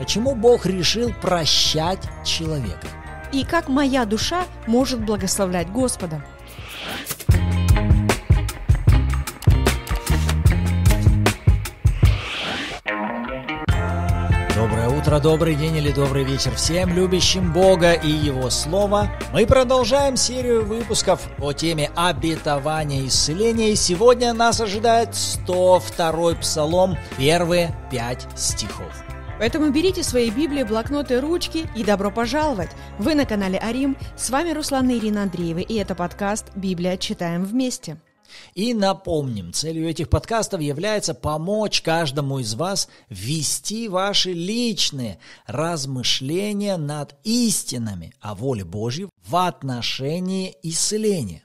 Почему Бог решил прощать человека? И как моя душа может благословлять Господа? Доброе утро, добрый день или добрый вечер всем любящим Бога и Его Слово. Мы продолжаем серию выпусков о теме обетования и исцеления. И сегодня нас ожидает 102-й Псалом, первые пять стихов. Поэтому берите свои Библии, блокноты, ручки и добро пожаловать! Вы на канале Арим, с вами Руслана Ирина Андреева, и это подкаст «Библия. Читаем вместе». И напомним, целью этих подкастов является помочь каждому из вас вести ваши личные размышления над истинами о воле Божьей в отношении исцеления.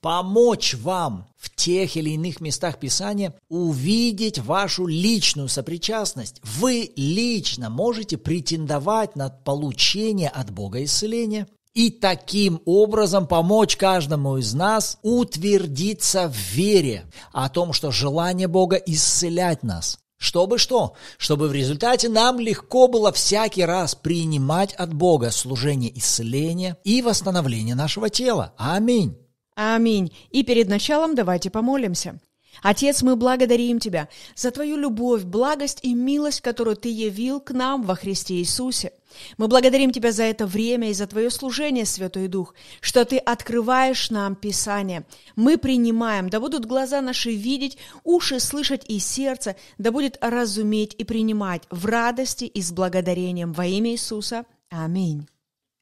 Помочь вам в тех или иных местах Писания увидеть вашу личную сопричастность. Вы лично можете претендовать на получение от Бога исцеления и таким образом помочь каждому из нас утвердиться в вере о том, что желание Бога исцелять нас. Чтобы что? Чтобы в результате нам легко было всякий раз принимать от Бога служение исцеления и восстановления нашего тела. Аминь. Аминь. И перед началом давайте помолимся. Отец, мы благодарим Тебя за Твою любовь, благость и милость, которую Ты явил к нам во Христе Иисусе. Мы благодарим Тебя за это время и за Твое служение, Святой Дух, что Ты открываешь нам Писание. Мы принимаем, да будут глаза наши видеть, уши слышать и сердце, да будет разуметь и принимать в радости и с благодарением во имя Иисуса. Аминь.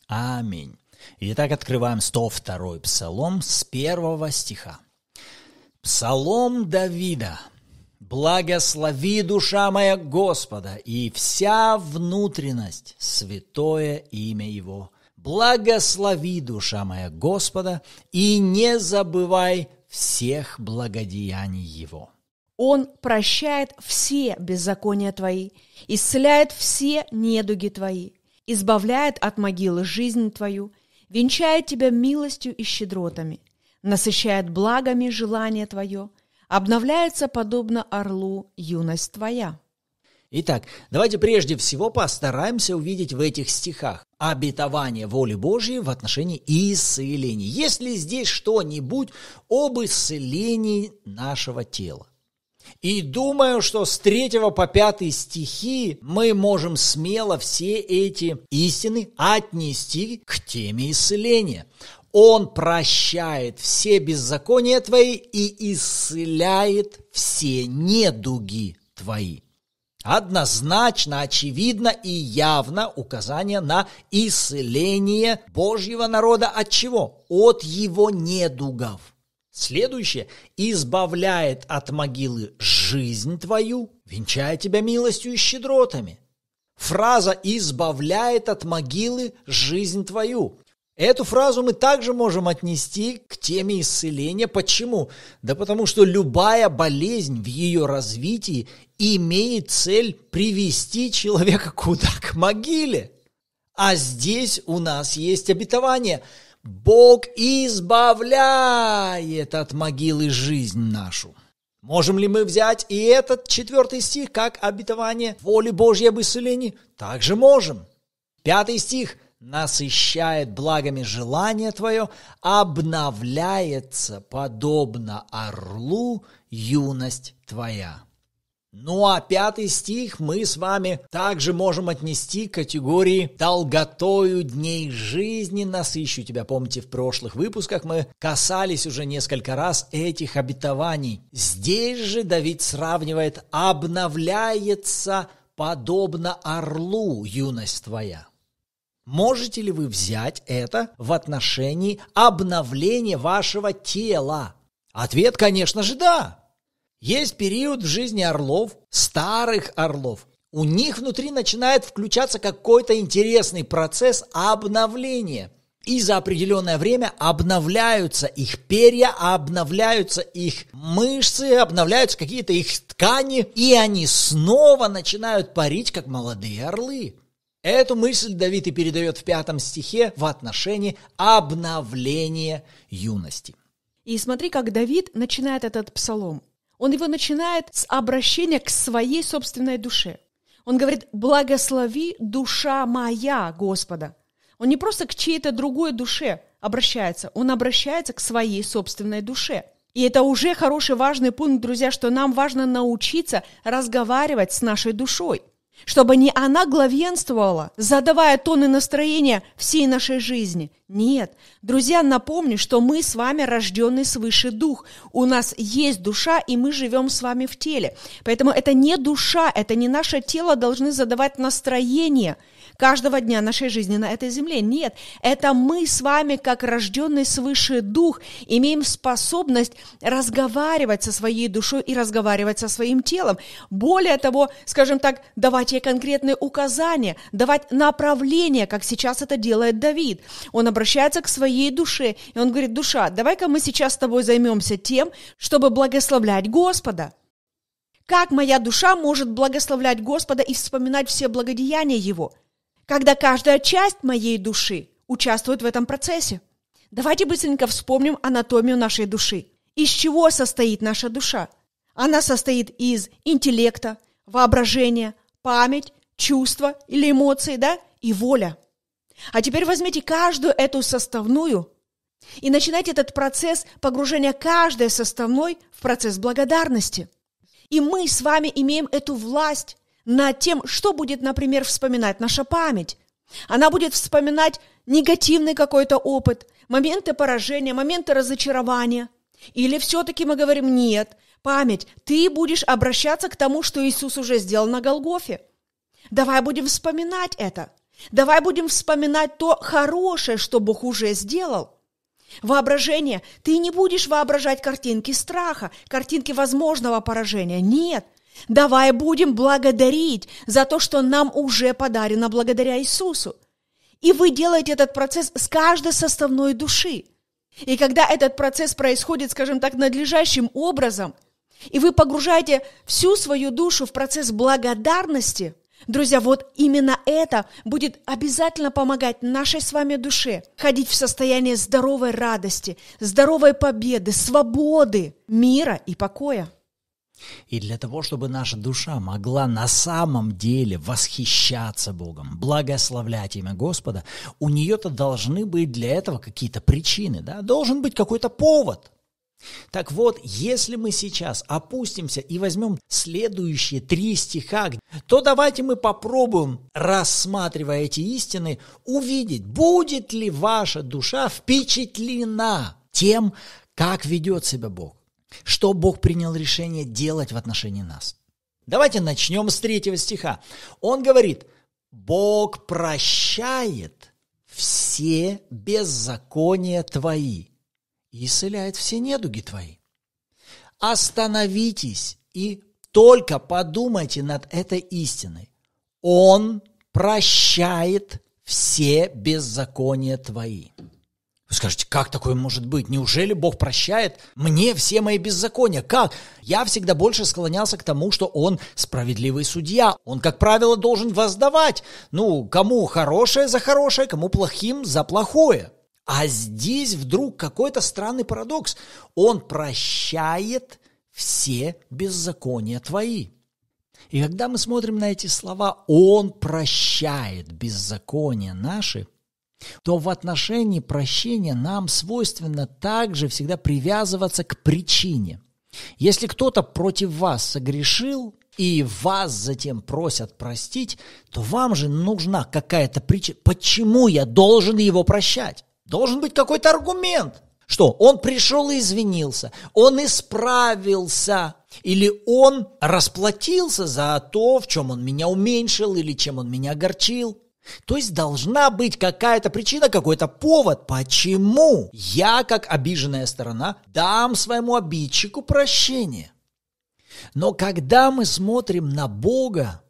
Аминь. Итак, открываем 102 Псалом с первого стиха. Псалом Давида. «Благослови, душа моя, Господа, и вся внутренность, святое имя Его. Благослови, душа моя, Господа, и не забывай всех благодеяний Его». Он прощает все беззакония твои, исцеляет все недуги твои, избавляет от могилы жизнь твою – венчает тебя милостью и щедротами, насыщает благами желание твое, обновляется подобно орлу юность твоя. Итак, давайте прежде всего постараемся увидеть в этих стихах обетование воли Божьей в отношении исцеления. Есть ли здесь что-нибудь об исцелении нашего тела? И думаю, что с 3 по 5 стихи мы можем смело все эти истины отнести к теме исцеления. Он прощает все беззакония твои и исцеляет все недуги твои. Однозначно, очевидно и явно указание на исцеление Божьего народа от чего? От его недугов. Следующее – избавляет от могилы жизнь твою, венчая тебя милостью и щедротами. Фраза «избавляет от могилы жизнь твою». Эту фразу мы также можем отнести к теме исцеления. Почему? Да потому что любая болезнь в ее развитии имеет цель привести человека куда? К могиле. А здесь у нас есть обетование – Бог избавляет от могилы жизнь нашу. Можем ли мы взять и этот четвертый стих как обетование воли Божьей об исцелении? Также можем. Пятый стих насыщает благами желание твое, обновляется подобно орлу юность твоя. Ну а пятый стих мы с вами также можем отнести к категории «долготою дней жизни насыщу тебя». Помните, в прошлых выпусках мы касались уже несколько раз этих обетований. Здесь же Давид сравнивает «обновляется подобно орлу юность твоя». Можете ли вы взять это в отношении обновления вашего тела? Ответ, конечно же, да. Есть период в жизни орлов, старых орлов. У них внутри начинает включаться какой-то интересный процесс обновления. И за определенное время обновляются их перья, обновляются их мышцы, обновляются какие-то их ткани, и они снова начинают парить, как молодые орлы. Эту мысль Давид и передает в пятом стихе в отношении обновления юности. И смотри, как Давид начинает этот псалом он его начинает с обращения к своей собственной душе. Он говорит, благослови душа моя Господа. Он не просто к чьей-то другой душе обращается, он обращается к своей собственной душе. И это уже хороший важный пункт, друзья, что нам важно научиться разговаривать с нашей душой чтобы не она главенствовала, задавая тоны настроения всей нашей жизни. Нет, друзья, напомню, что мы с вами рожденный свыше дух. У нас есть душа, и мы живем с вами в теле. Поэтому это не душа, это не наше тело должны задавать настроение – каждого дня нашей жизни на этой земле. Нет, это мы с вами, как рожденный свыше дух, имеем способность разговаривать со своей душой и разговаривать со своим телом. Более того, скажем так, давать ей конкретные указания, давать направление, как сейчас это делает Давид. Он обращается к своей душе, и он говорит, душа, давай-ка мы сейчас с тобой займемся тем, чтобы благословлять Господа. Как моя душа может благословлять Господа и вспоминать все благодеяния Его? когда каждая часть моей души участвует в этом процессе. Давайте быстренько вспомним анатомию нашей души. Из чего состоит наша душа? Она состоит из интеллекта, воображения, память, чувства или эмоции, да, и воля. А теперь возьмите каждую эту составную и начинайте этот процесс погружения каждой составной в процесс благодарности. И мы с вами имеем эту власть над тем, что будет, например, вспоминать наша память. Она будет вспоминать негативный какой-то опыт, моменты поражения, моменты разочарования. Или все-таки мы говорим, нет, память, ты будешь обращаться к тому, что Иисус уже сделал на Голгофе. Давай будем вспоминать это. Давай будем вспоминать то хорошее, что Бог уже сделал. Воображение. Ты не будешь воображать картинки страха, картинки возможного поражения. Нет – Давай будем благодарить за то, что нам уже подарено благодаря Иисусу. И вы делаете этот процесс с каждой составной души. И когда этот процесс происходит, скажем так, надлежащим образом, и вы погружаете всю свою душу в процесс благодарности, друзья, вот именно это будет обязательно помогать нашей с вами душе ходить в состояние здоровой радости, здоровой победы, свободы, мира и покоя. И для того, чтобы наша душа могла на самом деле восхищаться Богом, благословлять имя Господа, у нее-то должны быть для этого какие-то причины, да? должен быть какой-то повод. Так вот, если мы сейчас опустимся и возьмем следующие три стиха, то давайте мы попробуем, рассматривая эти истины, увидеть, будет ли ваша душа впечатлена тем, как ведет себя Бог. Что Бог принял решение делать в отношении нас? Давайте начнем с третьего стиха. Он говорит, Бог прощает все беззакония твои и исцеляет все недуги твои. Остановитесь и только подумайте над этой истиной. Он прощает все беззакония твои. Вы скажете, как такое может быть? Неужели Бог прощает мне все мои беззакония? Как? Я всегда больше склонялся к тому, что Он справедливый судья. Он, как правило, должен воздавать. Ну, кому хорошее за хорошее, кому плохим за плохое. А здесь вдруг какой-то странный парадокс. Он прощает все беззакония твои. И когда мы смотрим на эти слова «Он прощает беззакония наши», то в отношении прощения нам свойственно также всегда привязываться к причине. Если кто-то против вас согрешил, и вас затем просят простить, то вам же нужна какая-то причина. Почему я должен его прощать? Должен быть какой-то аргумент. Что он пришел и извинился, он исправился, или он расплатился за то, в чем он меня уменьшил, или чем он меня огорчил. То есть должна быть какая-то причина, какой-то повод, почему я, как обиженная сторона, дам своему обидчику прощение. Но когда мы смотрим на Бога,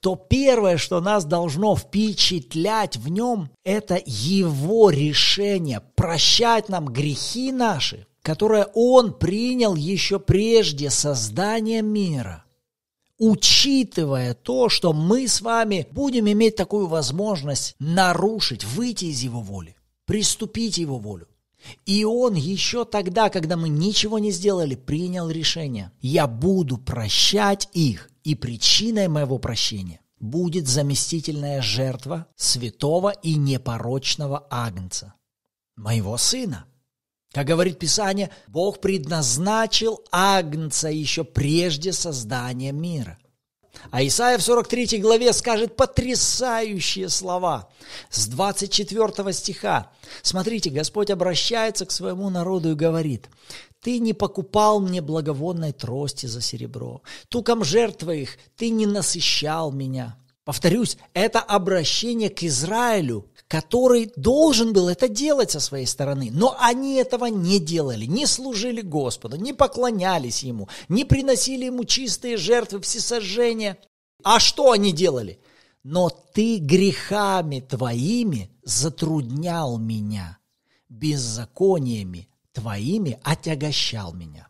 то первое, что нас должно впечатлять в нем, это его решение прощать нам грехи наши, которое он принял еще прежде создания мира – учитывая то, что мы с вами будем иметь такую возможность нарушить, выйти из его воли, приступить его волю. И он еще тогда, когда мы ничего не сделали, принял решение. Я буду прощать их, и причиной моего прощения будет заместительная жертва святого и непорочного агнца, моего сына. Как говорит Писание, Бог предназначил Агнца еще прежде создания мира. А Исаия в 43 главе скажет потрясающие слова с 24 стиха. Смотрите, Господь обращается к своему народу и говорит, «Ты не покупал мне благовонной трости за серебро, туком жертв твоих ты не насыщал меня». Повторюсь, это обращение к Израилю, который должен был это делать со своей стороны. Но они этого не делали, не служили Господу, не поклонялись Ему, не приносили Ему чистые жертвы, всесожжения. А что они делали? Но ты грехами твоими затруднял меня, беззакониями твоими отягощал меня.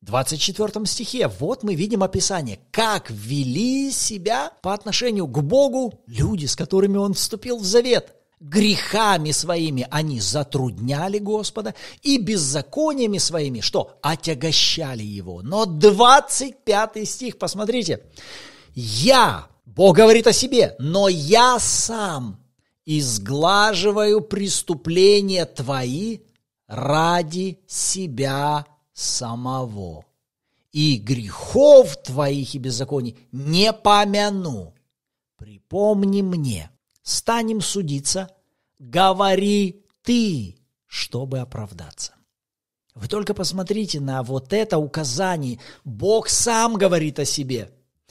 В 24 стихе вот мы видим описание, как вели себя по отношению к Богу люди, с которыми он вступил в завет – грехами своими они затрудняли Господа и беззакониями своими, что отягощали его. Но 25 стих, посмотрите, я, Бог говорит о себе, но я сам изглаживаю преступления твои ради себя самого. И грехов твоих и беззаконий не помяну. Припомни мне – станем судиться говори ты, чтобы оправдаться. Вы только посмотрите на вот это указание. Бог сам говорит о себе.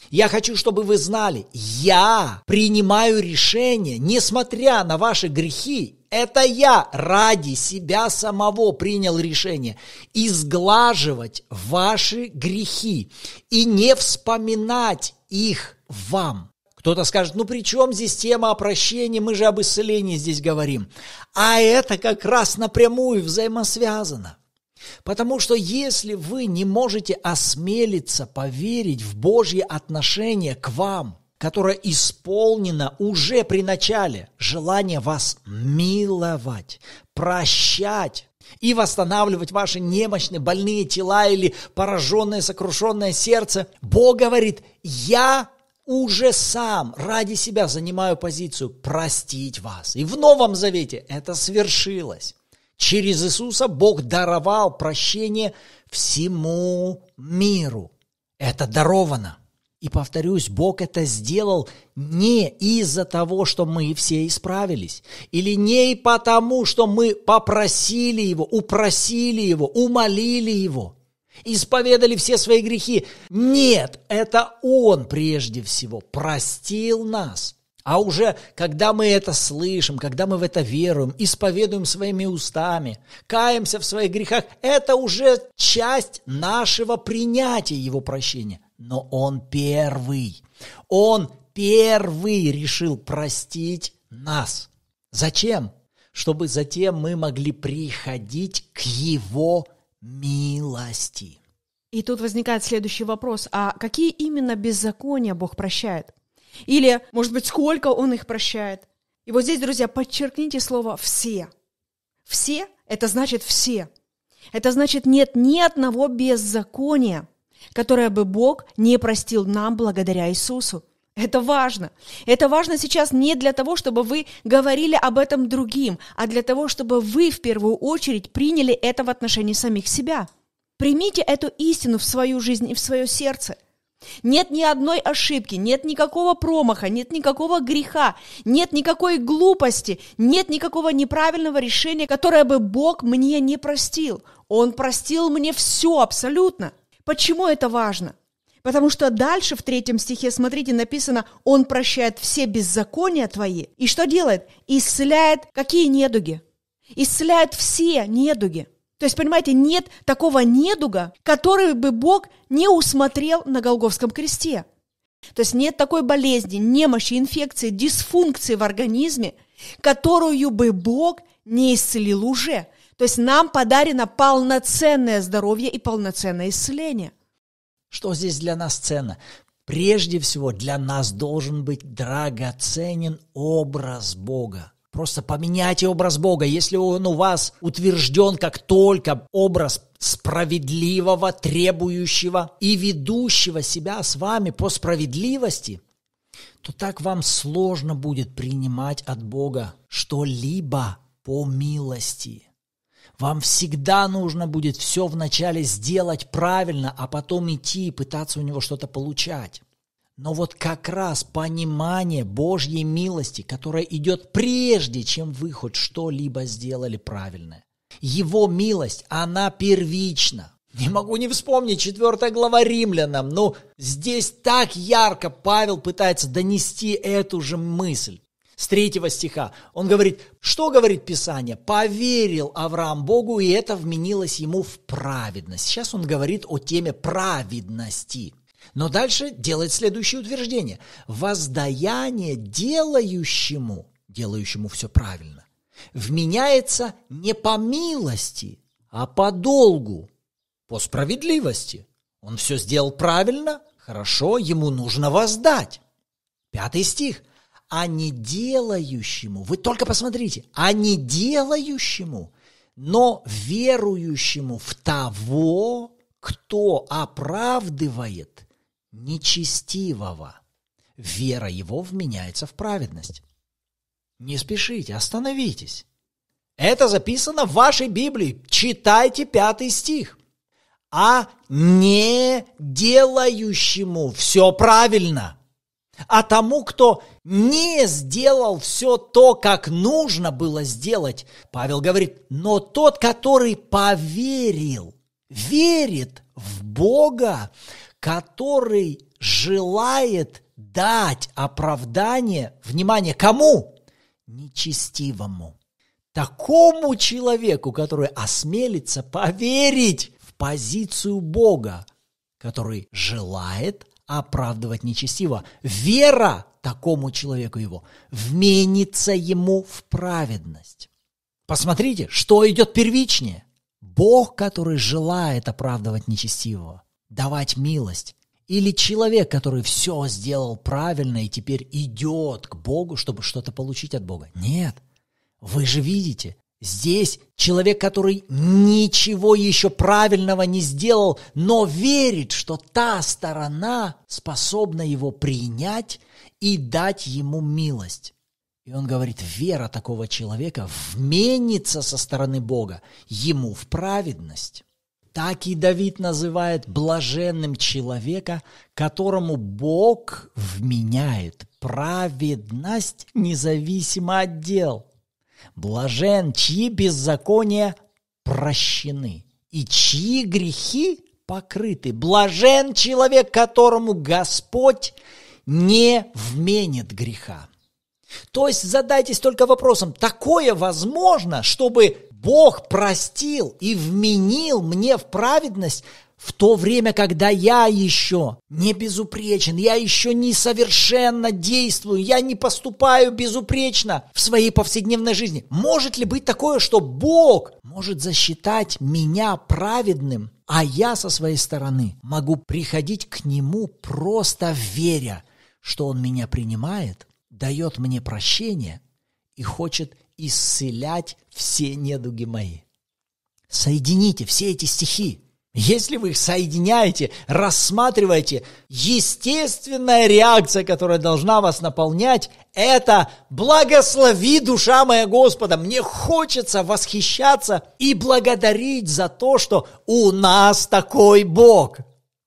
Я хочу, чтобы вы знали, я принимаю решение, несмотря на ваши грехи. Это я ради себя самого принял решение изглаживать ваши грехи и не вспоминать их вам. Кто-то скажет, ну при чем здесь тема о мы же об исцелении здесь говорим. А это как раз напрямую взаимосвязано. Потому что если вы не можете осмелиться поверить в Божье отношение к вам, которое исполнено уже при начале, желание вас миловать, прощать, и восстанавливать ваши немощные, больные тела или пораженное, сокрушенное сердце. Бог говорит, я уже сам ради себя занимаю позицию простить вас. И в Новом Завете это свершилось. Через Иисуса Бог даровал прощение всему миру. Это даровано. И повторюсь, Бог это сделал не из-за того, что мы все исправились, или не потому, что мы попросили Его, упросили Его, умолили Его – Исповедали все свои грехи. Нет, это Он прежде всего простил нас. А уже когда мы это слышим, когда мы в это веруем, исповедуем своими устами, каемся в своих грехах, это уже часть нашего принятия Его прощения. Но Он первый. Он первый решил простить нас. Зачем? Чтобы затем мы могли приходить к Его милости. И тут возникает следующий вопрос, а какие именно беззакония Бог прощает? Или, может быть, сколько Он их прощает? И вот здесь, друзья, подчеркните слово «все». «Все» — это значит «все». Это значит нет ни одного беззакония, которое бы Бог не простил нам благодаря Иисусу. Это важно. Это важно сейчас не для того, чтобы вы говорили об этом другим, а для того, чтобы вы в первую очередь приняли это в отношении самих себя. Примите эту истину в свою жизнь и в свое сердце. Нет ни одной ошибки, нет никакого промаха, нет никакого греха, нет никакой глупости, нет никакого неправильного решения, которое бы Бог мне не простил. Он простил мне все абсолютно. Почему это важно? Потому что дальше в третьем стихе, смотрите, написано, Он прощает все беззакония твои. И что делает? Исцеляет какие недуги? Исцеляет все недуги. То есть, понимаете, нет такого недуга, который бы Бог не усмотрел на Голговском кресте. То есть нет такой болезни, немощи, инфекции, дисфункции в организме, которую бы Бог не исцелил уже. То есть нам подарено полноценное здоровье и полноценное исцеление – что здесь для нас ценно? Прежде всего, для нас должен быть драгоценен образ Бога. Просто поменяйте образ Бога. Если он у вас утвержден как только образ справедливого, требующего и ведущего себя с вами по справедливости, то так вам сложно будет принимать от Бога что-либо по милости. Вам всегда нужно будет все вначале сделать правильно, а потом идти и пытаться у него что-то получать. Но вот как раз понимание Божьей милости, которая идет прежде, чем вы хоть что-либо сделали правильное. Его милость, она первична. Не могу не вспомнить 4 глава Римлянам. Но ну, здесь так ярко Павел пытается донести эту же мысль с третьего стиха. Он говорит, что говорит Писание? Поверил Авраам Богу, и это вменилось ему в праведность. Сейчас он говорит о теме праведности. Но дальше делает следующее утверждение. Воздаяние делающему, делающему все правильно, вменяется не по милости, а по долгу, по справедливости. Он все сделал правильно, хорошо, ему нужно воздать. Пятый стих – а не делающему, вы только посмотрите, а не делающему, но верующему в того, кто оправдывает нечестивого. Вера его вменяется в праведность. Не спешите, остановитесь. Это записано в вашей Библии. Читайте пятый стих. А не делающему все правильно – а тому, кто не сделал все то, как нужно было сделать. Павел говорит, но тот, который поверил, верит в Бога, который желает дать оправдание, внимание, кому? Нечестивому. Такому человеку, который осмелится поверить в позицию Бога, который желает оправдывать нечестиво. Вера такому человеку его вменится ему в праведность. Посмотрите, что идет первичнее. Бог, который желает оправдывать нечестивого, давать милость, или человек, который все сделал правильно и теперь идет к Богу, чтобы что-то получить от Бога. Нет, вы же видите, Здесь человек, который ничего еще правильного не сделал, но верит, что та сторона способна его принять и дать ему милость. И он говорит, вера такого человека вменится со стороны Бога ему в праведность. Так и Давид называет блаженным человека, которому Бог вменяет праведность независимо от дел – Блажен, чьи беззакония прощены, и чьи грехи покрыты. Блажен человек, которому Господь не вменит греха. То есть задайтесь только вопросом, такое возможно, чтобы Бог простил и вменил мне в праведность в то время, когда я еще не безупречен, я еще не совершенно действую, я не поступаю безупречно в своей повседневной жизни. Может ли быть такое, что Бог может засчитать меня праведным, а я со своей стороны могу приходить к Нему просто веря, что Он меня принимает, дает мне прощение и хочет исцелять все недуги мои. Соедините все эти стихи. Если вы их соединяете, рассматриваете, естественная реакция, которая должна вас наполнять, это «Благослови, душа моя Господа!» Мне хочется восхищаться и благодарить за то, что у нас такой Бог.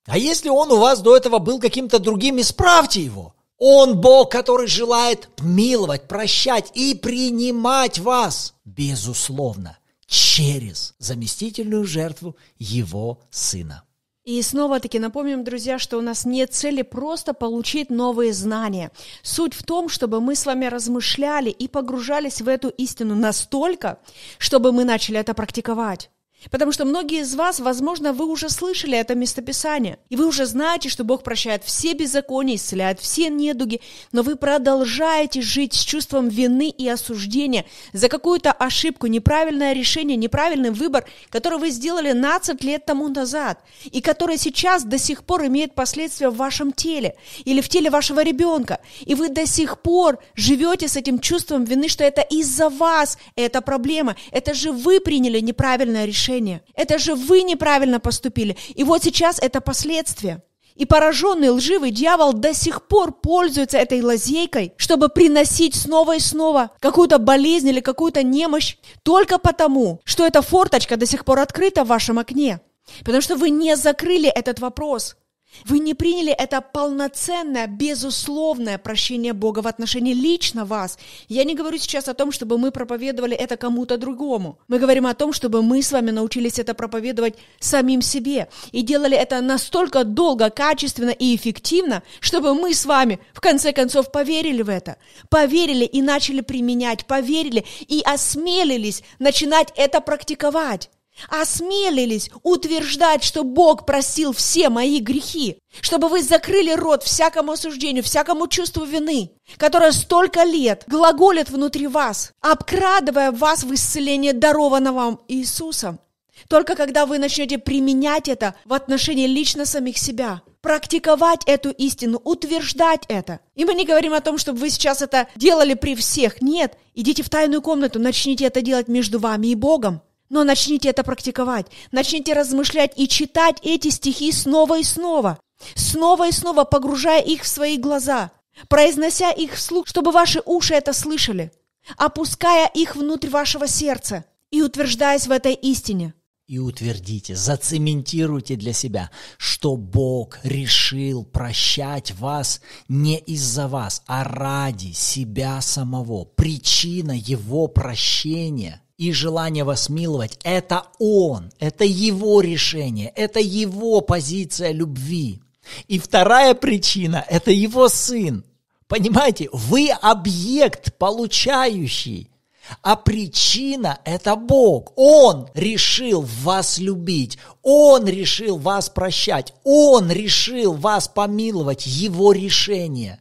А если он у вас до этого был каким-то другим, исправьте его. Он Бог, который желает миловать, прощать и принимать вас, безусловно – через заместительную жертву его сына. И снова-таки напомним, друзья, что у нас нет цели просто получить новые знания. Суть в том, чтобы мы с вами размышляли и погружались в эту истину настолько, чтобы мы начали это практиковать. Потому что многие из вас, возможно, вы уже слышали это местописание, и вы уже знаете, что Бог прощает все беззакония, исцеляет все недуги, но вы продолжаете жить с чувством вины и осуждения за какую-то ошибку, неправильное решение, неправильный выбор, который вы сделали 15 лет тому назад, и который сейчас до сих пор имеет последствия в вашем теле или в теле вашего ребенка, и вы до сих пор живете с этим чувством вины, что это из-за вас эта проблема, это же вы приняли неправильное решение, решение. Это же вы неправильно поступили. И вот сейчас это последствия. И пораженный лживый дьявол до сих пор пользуется этой лазейкой, чтобы приносить снова и снова какую-то болезнь или какую-то немощь, только потому, что эта форточка до сих пор открыта в вашем окне. Потому что вы не закрыли этот вопрос. Вы не приняли это полноценное, безусловное прощение Бога в отношении лично вас. Я не говорю сейчас о том, чтобы мы проповедовали это кому-то другому. Мы говорим о том, чтобы мы с вами научились это проповедовать самим себе. И делали это настолько долго, качественно и эффективно, чтобы мы с вами в конце концов поверили в это. Поверили и начали применять, поверили и осмелились начинать это практиковать осмелились утверждать, что Бог простил все мои грехи, чтобы вы закрыли рот всякому осуждению, всякому чувству вины, которое столько лет глаголит внутри вас, обкрадывая вас в исцеление, дарованного вам Иисусом. Только когда вы начнете применять это в отношении лично самих себя, практиковать эту истину, утверждать это. И мы не говорим о том, чтобы вы сейчас это делали при всех. Нет, идите в тайную комнату, начните это делать между вами и Богом. Но начните это практиковать, начните размышлять и читать эти стихи снова и снова, снова и снова погружая их в свои глаза, произнося их вслух, чтобы ваши уши это слышали, опуская их внутрь вашего сердца и утверждаясь в этой истине и утвердите, зацементируйте для себя, что Бог решил прощать вас не из-за вас, а ради себя самого. Причина Его прощения и желание вас миловать – это он, это его решение, это его позиция любви. И вторая причина – это его сын. Понимаете, вы объект, получающий – а причина – это Бог. Он решил вас любить. Он решил вас прощать. Он решил вас помиловать. Его решение.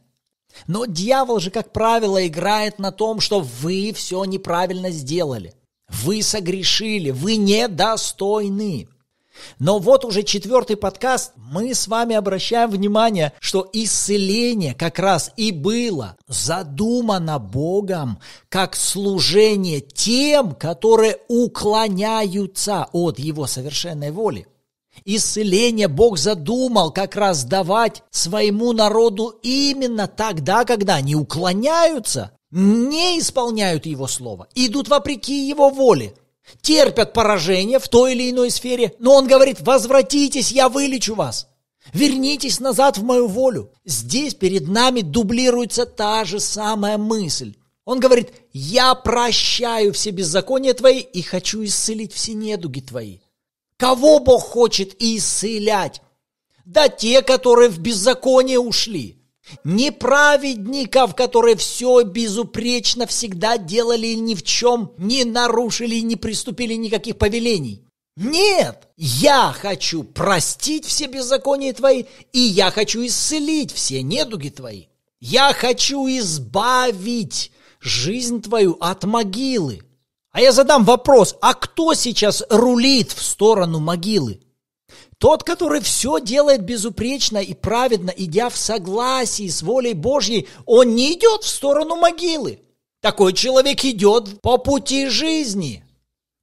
Но дьявол же, как правило, играет на том, что вы все неправильно сделали – вы согрешили, вы недостойны. Но вот уже четвертый подкаст мы с вами обращаем внимание, что исцеление как раз и было задумано Богом как служение тем, которые уклоняются от Его совершенной воли. Исцеление Бог задумал как раз давать своему народу именно тогда, когда они уклоняются не исполняют его слова, идут вопреки его воле, терпят поражение в той или иной сфере, но он говорит, возвратитесь, я вылечу вас. Вернитесь назад в мою волю. Здесь перед нами дублируется та же самая мысль. Он говорит, я прощаю все беззакония твои и хочу исцелить все недуги твои. Кого Бог хочет исцелять? Да те, которые в беззаконие ушли. Не праведников, которые все безупречно всегда делали и ни в чем не нарушили и не приступили никаких повелений. Нет, я хочу простить все беззакония твои, и я хочу исцелить все недуги твои. Я хочу избавить жизнь твою от могилы. А я задам вопрос, а кто сейчас рулит в сторону могилы? Тот, который все делает безупречно и праведно, идя в согласии с волей Божьей, он не идет в сторону могилы. Такой человек идет по пути жизни.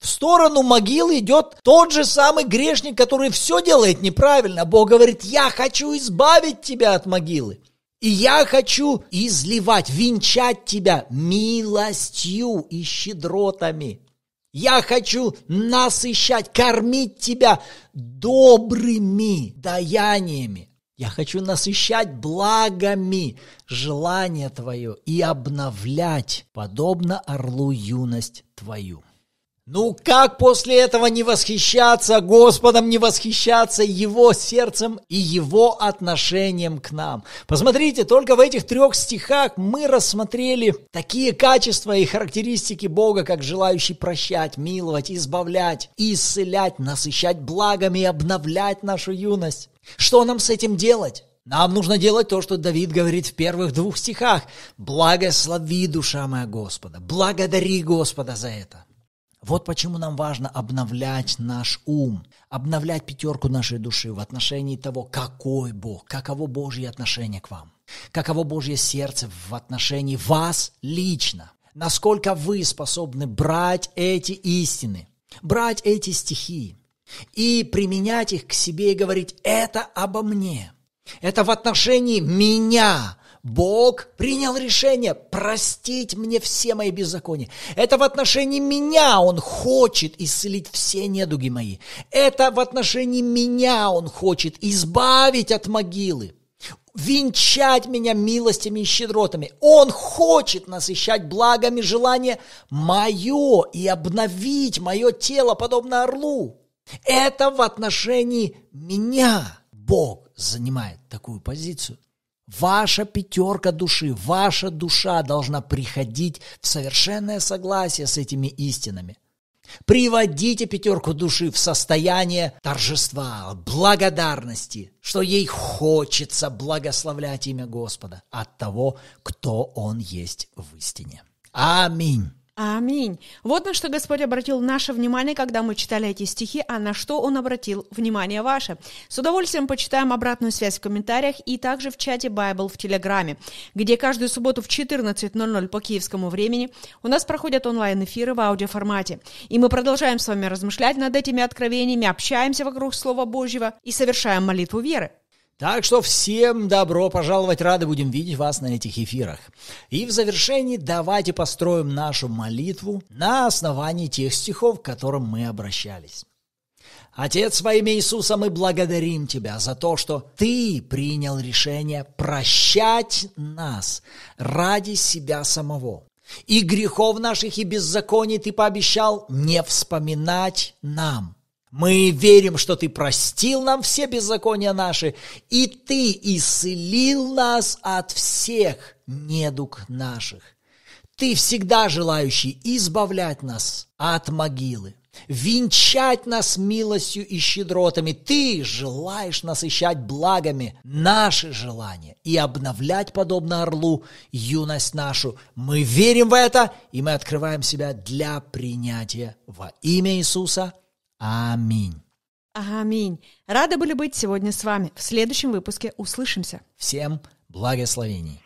В сторону могилы идет тот же самый грешник, который все делает неправильно. Бог говорит, я хочу избавить тебя от могилы. И я хочу изливать, венчать тебя милостью и щедротами. Я хочу насыщать, кормить тебя добрыми даяниями. Я хочу насыщать благами желание твое и обновлять, подобно орлу, юность твою. Ну как после этого не восхищаться Господом, не восхищаться Его сердцем и Его отношением к нам? Посмотрите, только в этих трех стихах мы рассмотрели такие качества и характеристики Бога, как желающий прощать, миловать, избавлять, исцелять, насыщать благами и обновлять нашу юность. Что нам с этим делать? Нам нужно делать то, что Давид говорит в первых двух стихах. «Благослови, душа моя Господа! Благодари Господа за это!» Вот почему нам важно обновлять наш ум, обновлять пятерку нашей души в отношении того, какой Бог, каково Божье отношение к вам, каково Божье сердце в отношении вас лично, насколько вы способны брать эти истины, брать эти стихи и применять их к себе и говорить, это обо мне, это в отношении меня, Бог принял решение простить мне все мои беззакония. Это в отношении меня Он хочет исцелить все недуги мои. Это в отношении меня Он хочет избавить от могилы венчать меня милостями и щедротами. Он хочет насыщать благами желание мое и обновить мое тело, подобно орлу. Это в отношении меня Бог занимает такую позицию. Ваша пятерка души, ваша душа должна приходить в совершенное согласие с этими истинами. Приводите пятерку души в состояние торжества, благодарности, что ей хочется благословлять имя Господа от того, кто Он есть в истине. Аминь. Аминь. Вот на что Господь обратил наше внимание, когда мы читали эти стихи, а на что Он обратил внимание ваше. С удовольствием почитаем обратную связь в комментариях и также в чате Bible в Телеграме, где каждую субботу в 14.00 по киевскому времени у нас проходят онлайн-эфиры в аудиоформате. И мы продолжаем с вами размышлять над этими откровениями, общаемся вокруг Слова Божьего и совершаем молитву веры. Так что всем добро пожаловать, рады будем видеть вас на этих эфирах. И в завершении давайте построим нашу молитву на основании тех стихов, к которым мы обращались. Отец, во имя Иисуса, мы благодарим Тебя за то, что Ты принял решение прощать нас ради себя самого. И грехов наших и беззаконий Ты пообещал не вспоминать нам – мы верим, что Ты простил нам все беззакония наши, и Ты исцелил нас от всех недуг наших. Ты всегда желающий избавлять нас от могилы, венчать нас милостью и щедротами. Ты желаешь насыщать благами наши желания и обновлять, подобно орлу, юность нашу. Мы верим в это, и мы открываем себя для принятия во имя Иисуса – Аминь. Аминь. Рады были быть сегодня с вами. В следующем выпуске услышимся. Всем благословений.